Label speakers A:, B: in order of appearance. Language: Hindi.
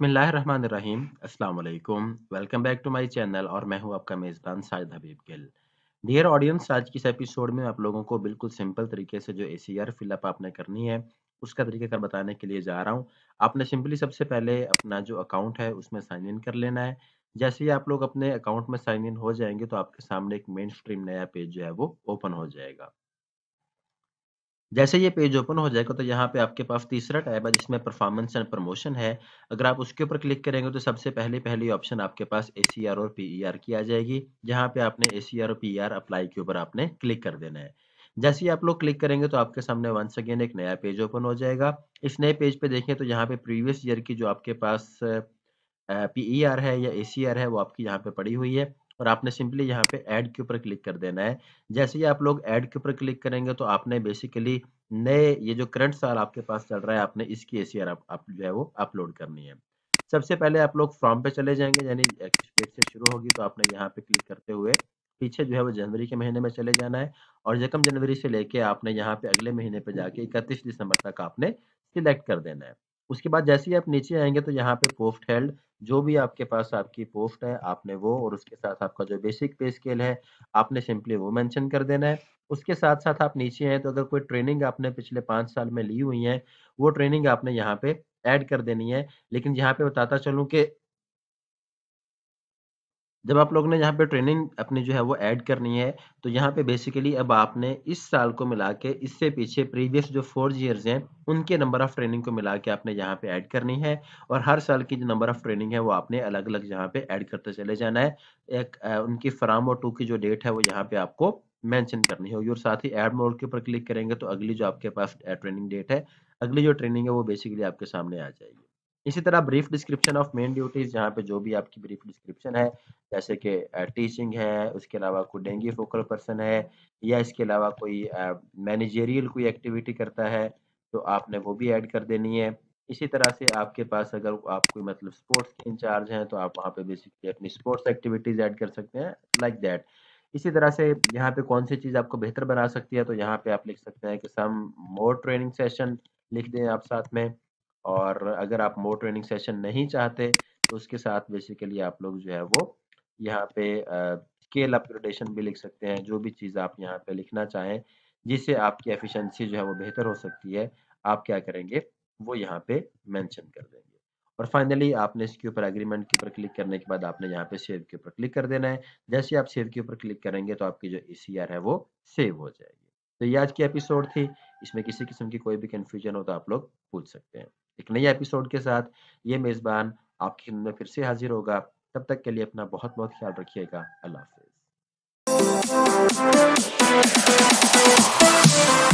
A: बिस्मिल्लाहिर्रहमानिर्रहीम अस्सलाम वालेकुम welcome back to my channel और मैं हूं आपका मेज़बान साजिद हबीब गिल डियर ऑडियंस आज की इस एपिसोड में आप लोगों को बिल्कुल सिंपल तरीके से जो ए सी आर फिलअप आपने करनी है उसका तरीके कर बताने के लिए जा रहा हूँ आपने सिंपली सबसे पहले अपना जो अकाउंट है उसमें साइन इन कर लेना है जैसे ही आप लोग अपने अकाउंट में साइन इन हो जाएंगे तो आपके सामने एक मेन स्ट्रीम नया पेज जो है वो ओपन हो जाएगा जैसे ये पेज ओपन हो जाएगा तो यहाँ पे आपके पास तीसरा टैब है जिसमें परफॉर्मेंस एंड प्रमोशन है अगर आप उसके ऊपर क्लिक करेंगे तो सबसे पहले पहली ऑप्शन आपके पास ए और पी e की आ जाएगी जहाँ पे आपने ए और पी अप्लाई e के ऊपर आपने क्लिक कर देना है जैसे ही आप लोग क्लिक करेंगे तो आपके सामने वंस अगेन एक नया पेज ओपन हो जाएगा इस नए पेज पे देखें तो यहाँ पे प्रीवियस ईयर की जो आपके पास पी e है या ए है वो आपकी यहाँ पे पड़ी हुई है और आपने सिंपली यहाँ पे ऐड के ऊपर क्लिक कर देना है जैसे ही आप लोग ऐड के ऊपर क्लिक करेंगे तो आपने बेसिकली नए ये जो करंट साल आपके पास चल रहा है आपने इसकी ए आप, आप जो है वो अपलोड करनी है सबसे पहले आप लोग फॉर्म पे चले जाएंगे यानी किस डेट से शुरू होगी तो आपने यहाँ पे क्लिक करते हुए पीछे जो है वो जनवरी के महीने में चले जाना है और यकम जनवरी से लेके आपने यहाँ पे अगले महीने पे जाके इकतीस दिसंबर तक आपने सिलेक्ट कर देना है उसके बाद जैसे ही आप नीचे आएंगे तो यहाँ पे पोस्ट हेल्ड जो भी आपके पास आपकी पोस्ट है आपने वो और उसके साथ आपका जो बेसिक पे स्केल है आपने सिंपली वो मेंशन कर देना है उसके साथ साथ आप नीचे हैं तो अगर कोई ट्रेनिंग आपने पिछले पाँच साल में ली हुई है वो ट्रेनिंग आपने यहाँ पे ऐड कर देनी है लेकिन यहाँ पे बताता चलूँ कि जब आप लोग ने यहाँ पे ट्रेनिंग अपनी जो है वो ऐड करनी है तो यहाँ पे बेसिकली अब आपने इस साल को मिला के इससे पीछे प्रीवियस जो फोर ईयर्स हैं उनके नंबर ऑफ ट्रेनिंग को मिला के आपने यहाँ पे ऐड करनी है और हर साल की जो नंबर ऑफ ट्रेनिंग है वो आपने अलग अलग यहाँ पे ऐड करते चले जाना है एक उनकी फ्राम और टू की जो डेट है वो यहाँ पे आपको मैंशन करनी होगी और साथ ही एड मोड के ऊपर क्लिक करेंगे तो अगली जो आपके पास ट्रेनिंग डेट है अगली जो ट्रेनिंग है वो बेसिकली आपके सामने आ जाएगी इसी तरह brief description of main duties यहाँ पे जो भी आपकी ब्रीफ डिस्क्रिप्शन है जैसे कि टीचिंग है उसके अलावा कोई डेंगी फोकल पर्सन है या इसके अलावा कोई मैनेजेरियल कोई एक्टिविटी करता है तो आपने वो भी ऐड कर देनी है इसी तरह से आपके पास अगर आप कोई मतलब स्पोर्ट्स के इंचार्ज हैं तो आप वहाँ पे बेसिकली अपनी स्पोर्ट्स एक्टिविटीज ऐड कर सकते हैं लाइक like दैट इसी तरह से यहाँ पे कौन सी चीज़ आपको बेहतर बना सकती है तो यहाँ पे आप लिख सकते हैं कि सम मोर ट्रेनिंग सेशन लिख दें आप साथ में और अगर आप मोर ट्रेनिंग सेशन नहीं चाहते तो उसके साथ बेसिकली आप लोग जो है वो यहाँ पे स्केल अपग्रेडेशन भी लिख सकते हैं जो भी चीज़ आप यहाँ पे लिखना चाहें जिससे आपकी एफिशिएंसी जो है वो बेहतर हो सकती है आप क्या करेंगे वो यहाँ पे मेंशन कर देंगे और फाइनली आपने इसके ऊपर एग्रीमेंट के ऊपर क्लिक करने के बाद आपने यहाँ पे सेव के ऊपर क्लिक कर देना है जैसे आप सेव के ऊपर क्लिक करेंगे तो आपकी जो ई है वो सेव हो जाएगी तो ये आज की एपिसोड थी इसमें किसी किस्म की कोई भी कन्फ्यूजन हो तो आप लोग पूछ सकते हैं एक नए एपिसोड के साथ ये मेज़बान आपकी खिदमत में फिर से हाजिर होगा तब तक के लिए अपना बहुत बहुत ख्याल रखिएगा अल्लाह हाफिज़